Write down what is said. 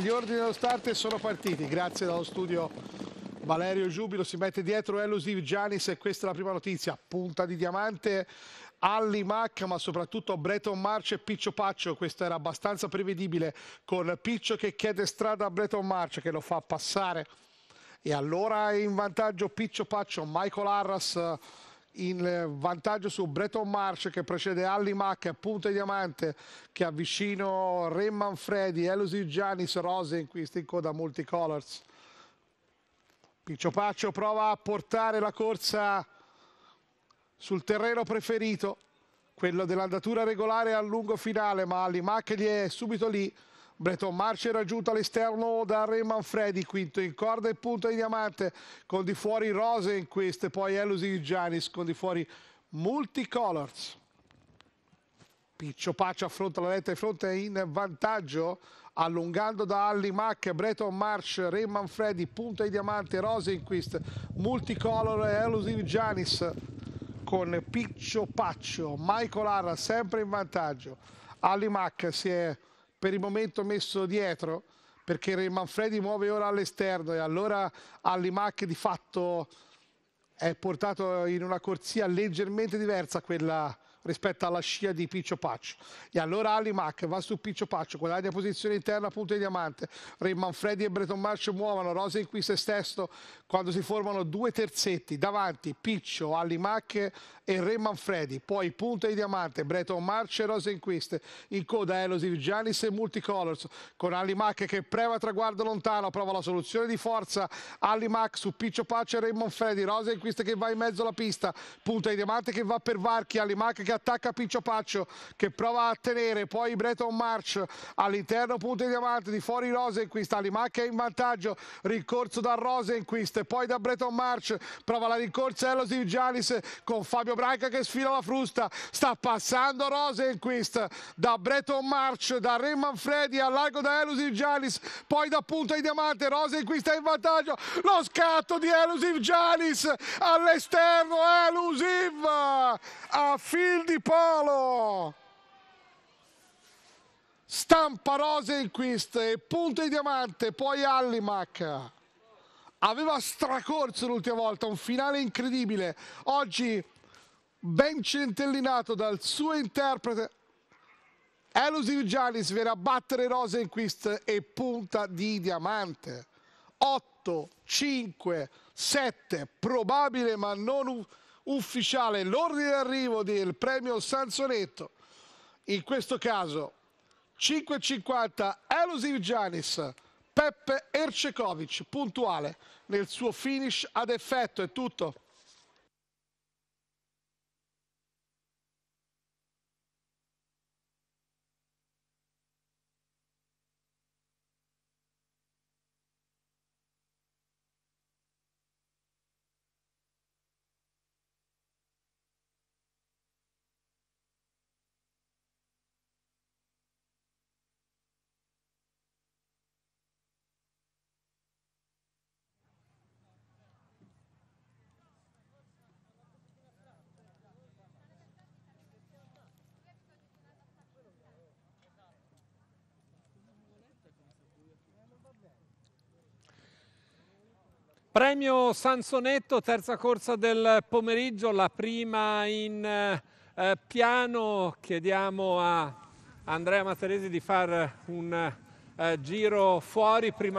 gli ordini dello start sono partiti, grazie dallo studio Valerio Giubilo si mette dietro Elusiv Giannis e questa è la prima notizia, punta di diamante Alli Mac ma soprattutto Breton March e Piccio Paccio, questo era abbastanza prevedibile con Piccio che chiede strada a Breton March che lo fa passare e allora è in vantaggio Piccio Paccio, Michael Arras in vantaggio su Breton March che precede Allimac, Punta Diamante che avvicino Re Manfredi, Elusi Giannis, Rosenquist in coda Multicolors. Piccio Paccio prova a portare la corsa sul terreno preferito, quello dell'andatura regolare al lungo finale, ma Allimac gli è subito lì. Breton è raggiunto all'esterno da Re Freddy, quinto in corda e punta di diamante, con di fuori Rosenquist, poi Elusi Giannis con di fuori Multicolors. Piccio Paccio affronta la rete di fronte in vantaggio, allungando da Alli Mac, Breton March, Re Freddy, punta di diamante, Rosenquist, Multicolor e Elusive Giannis con Piccio Paccio. Michael Arra sempre in vantaggio. Alli Mac si è per il momento messo dietro perché Manfredi muove ora all'esterno e allora Allimac di fatto è portato in una corsia leggermente diversa a quella rispetto alla scia di Piccio Paccio. E allora Alimac va su Piccio Paccio, guadagna posizione interna, punto di diamante. Re Manfredi e Breton March muovono, Rosa in qui se stesso quando si formano due terzetti davanti Piccio, Alimac e Re Manfredi. Poi punto di diamante, Breton March e Rosenquist. In coda Elosi Giannis e Multicolors con Alimac che preva traguardo lontano, prova la soluzione di forza. Alimac su Piccio Paccio e Re Manfredi, Rosa Rosenquist che va in mezzo alla pista, punto di diamante che va per Varchi, Alimac che che attacca Piccio Paccio che prova a tenere, poi Breton March all'interno punto di diamante di fuori Rosenquist, Alimacca in vantaggio, ricorso da Rosenquist, poi da Breton March, prova la ricorsa Elosiv Giannis con Fabio Branca che sfila la frusta, sta passando Rosenquist da Breton March, da Re Manfredi all'arco da Elosiv Giannis, poi da punta di diamante Rosenquist è in vantaggio, lo scatto di Elosiv Giannis all'esterno Elosiv a fine Gil Di Polo stampa Rosenquist e punto di diamante poi Allimac aveva stracorso l'ultima volta un finale incredibile oggi ben centellinato dal suo interprete Elusiv Giannis viene a battere Rosenquist e punta di diamante 8 5 7 probabile ma non Un ufficiale l'ordine d'arrivo del premio Sansonetto. In questo caso 5.50 Elusiv Giannis, Peppe Ercekovic, puntuale nel suo finish ad effetto, è tutto. Premio Sansonetto, terza corsa del pomeriggio, la prima in eh, piano. Chiediamo a Andrea Materesi di fare un eh, giro fuori prima